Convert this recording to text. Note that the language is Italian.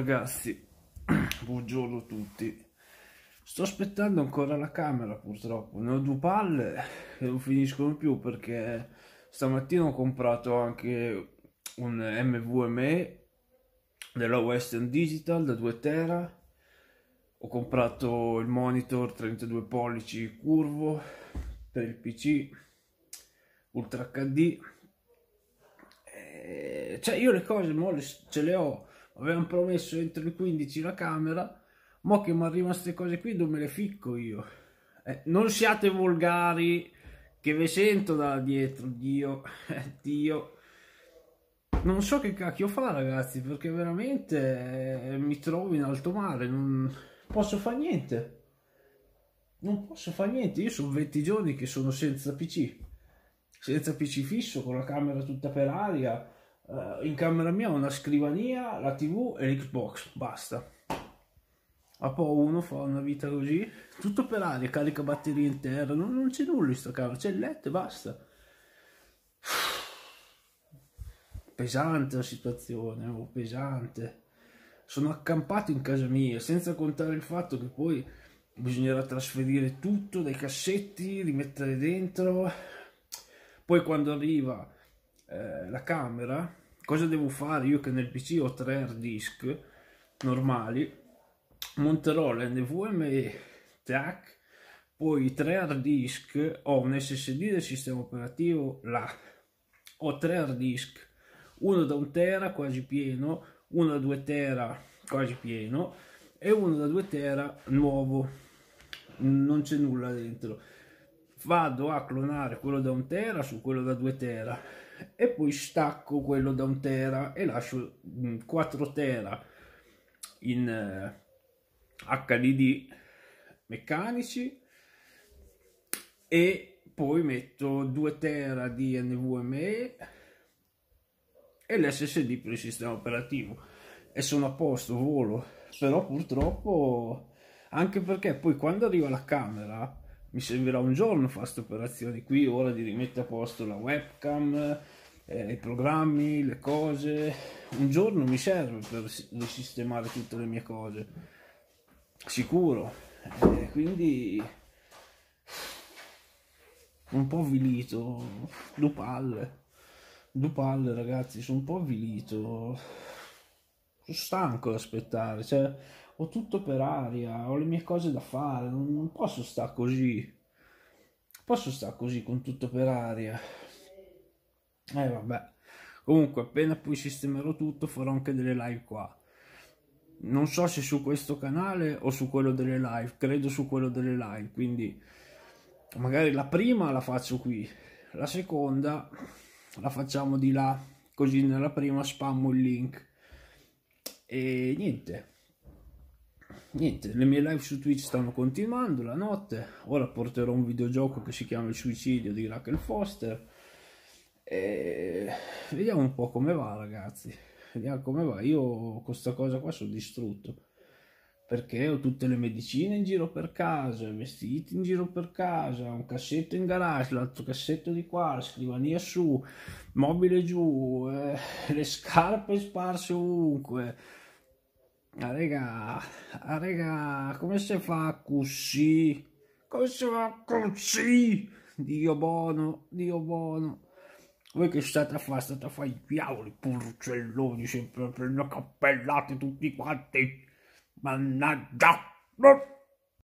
ragazzi, buongiorno a tutti. Sto aspettando ancora la camera purtroppo, ne ho due palle e non finiscono più perché stamattina ho comprato anche un MVME della Western Digital da 2 tera ho comprato il monitor 32 pollici curvo per il pc ultra hd e eh, cioè io le cose mo ce le ho Avevano promesso entro il 15 la camera, mo che mi arrivano queste cose qui dove me le ficco io. Eh, non siate volgari, che ve sento da dietro, Dio, eh, Dio. Non so che cacchio fa ragazzi, perché veramente eh, mi trovo in alto mare, non posso fare niente. Non posso fare niente, io sono 20 giorni che sono senza PC, senza PC fisso, con la camera tutta per aria, uh, in camera mia ho una scrivania, la tv e l'Xbox, basta. A po' uno fa una vita così, tutto per aria, carica batterie in terra, non, non c'è nulla in sta camera, c'è il letto e basta. Pesante la situazione, oh, pesante. Sono accampato in casa mia, senza contare il fatto che poi bisognerà trasferire tutto dai cassetti, rimettere dentro. Poi quando arriva eh, la camera, cosa devo fare io che nel PC ho tre hard disk normali, monterò l'NVMe TAC, poi tre hard disk, ho un SSD del sistema operativo là, ho tre hard disk, uno da 1 tera quasi pieno, uno da 2 tera quasi pieno e uno da 2 tera nuovo, non c'è nulla dentro. Vado a clonare quello da 1 tera su quello da 2 tera e poi stacco quello da un tera e lascio 4 mm, tera in HDD eh, meccanici e poi metto 2 tera di NVMe e l'SSD per il sistema operativo e sono a posto, volo però purtroppo anche perché poi quando arriva la camera mi servirà un giorno fare queste operazioni qui ora di rimettere a posto la webcam eh, i programmi, le cose. Un giorno mi serve per risistemare tutte le mie cose, sicuro. Eh, quindi un po' avvilito, due palle, due palle ragazzi, sono un po' avvilito, sono stanco di aspettare, cioè ho tutto per aria, ho le mie cose da fare, non, non posso stare così, posso stare così con tutto per aria. Eh vabbè. Comunque appena poi sistemerò tutto farò anche delle live qua. Non so se su questo canale o su quello delle live, credo su quello delle live, quindi magari la prima la faccio qui, la seconda la facciamo di là, così nella prima spammo il link. E niente. Niente, le mie live su Twitch stanno continuando la notte. Ora porterò un videogioco che si chiama Il suicidio di Raquel Foster e vediamo un po' come va, ragazzi. Vediamo come va. Io con questa cosa qua sono distrutto perché ho tutte le medicine in giro per casa, vestiti in giro per casa, un cassetto in garage, l'altro cassetto di qua, la scrivania su, mobile giù, eh, le scarpe sparse ovunque. Ah, regà, ah, regà, come si fa così? Come si fa così? Dio buono, Dio buono. Voi che state a fare? State a fare i diavoli, porcelloni, sempre una cappellate tutti quanti. Mannaggia!